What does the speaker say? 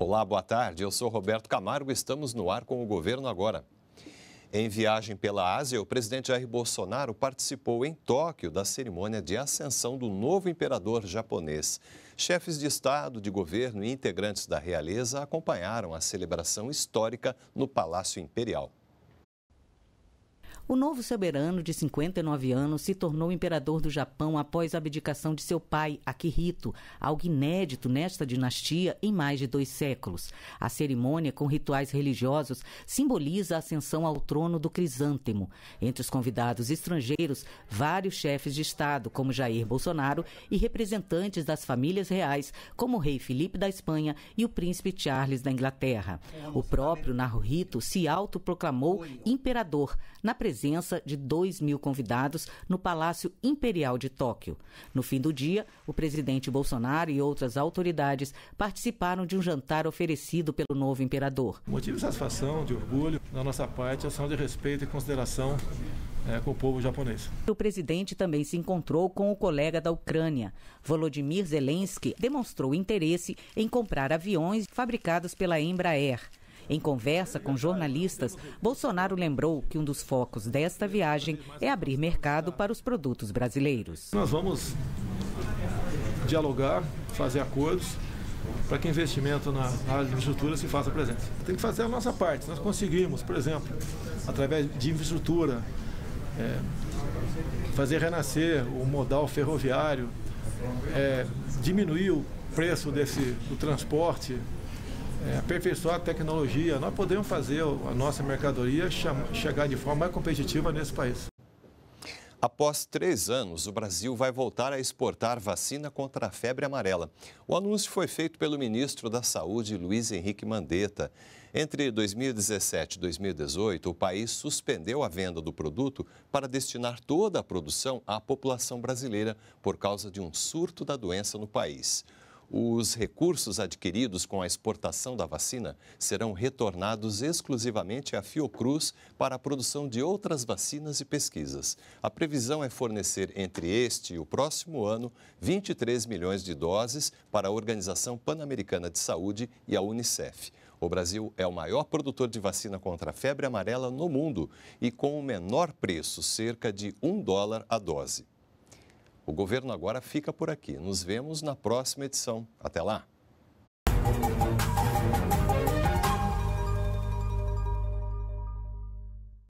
Olá, boa tarde. Eu sou Roberto Camargo e estamos no ar com o governo agora. Em viagem pela Ásia, o presidente Jair Bolsonaro participou em Tóquio da cerimônia de ascensão do novo imperador japonês. Chefes de Estado, de governo e integrantes da realeza acompanharam a celebração histórica no Palácio Imperial. O novo soberano, de 59 anos, se tornou imperador do Japão após a abdicação de seu pai, Akihito, algo inédito nesta dinastia em mais de dois séculos. A cerimônia, com rituais religiosos, simboliza a ascensão ao trono do crisântemo. Entre os convidados estrangeiros, vários chefes de Estado, como Jair Bolsonaro, e representantes das famílias reais, como o rei Felipe da Espanha e o príncipe Charles da Inglaterra. O tá próprio Naruhito se autoproclamou imperador na presença presença de 2 mil convidados no Palácio Imperial de Tóquio. No fim do dia, o presidente Bolsonaro e outras autoridades participaram de um jantar oferecido pelo novo imperador. Motivo de satisfação, de orgulho, da nossa parte, ação é de respeito e consideração é, com o povo japonês. O presidente também se encontrou com o colega da Ucrânia. Volodymyr Zelensky demonstrou interesse em comprar aviões fabricados pela Embraer. Em conversa com jornalistas, Bolsonaro lembrou que um dos focos desta viagem é abrir mercado para os produtos brasileiros. Nós vamos dialogar, fazer acordos para que investimento na área de infraestrutura se faça presente. Tem que fazer a nossa parte. Nós conseguimos, por exemplo, através de infraestrutura, é, fazer renascer o modal ferroviário, é, diminuir o preço desse, do transporte, é, aperfeiçoar a tecnologia, nós podemos fazer a nossa mercadoria chegar de forma mais competitiva nesse país. Após três anos, o Brasil vai voltar a exportar vacina contra a febre amarela. O anúncio foi feito pelo ministro da Saúde, Luiz Henrique Mandetta. Entre 2017 e 2018, o país suspendeu a venda do produto para destinar toda a produção à população brasileira por causa de um surto da doença no país. Os recursos adquiridos com a exportação da vacina serão retornados exclusivamente à Fiocruz para a produção de outras vacinas e pesquisas. A previsão é fornecer entre este e o próximo ano 23 milhões de doses para a Organização Pan-Americana de Saúde e a Unicef. O Brasil é o maior produtor de vacina contra a febre amarela no mundo e com o menor preço, cerca de um dólar a dose. O governo agora fica por aqui. Nos vemos na próxima edição. Até lá!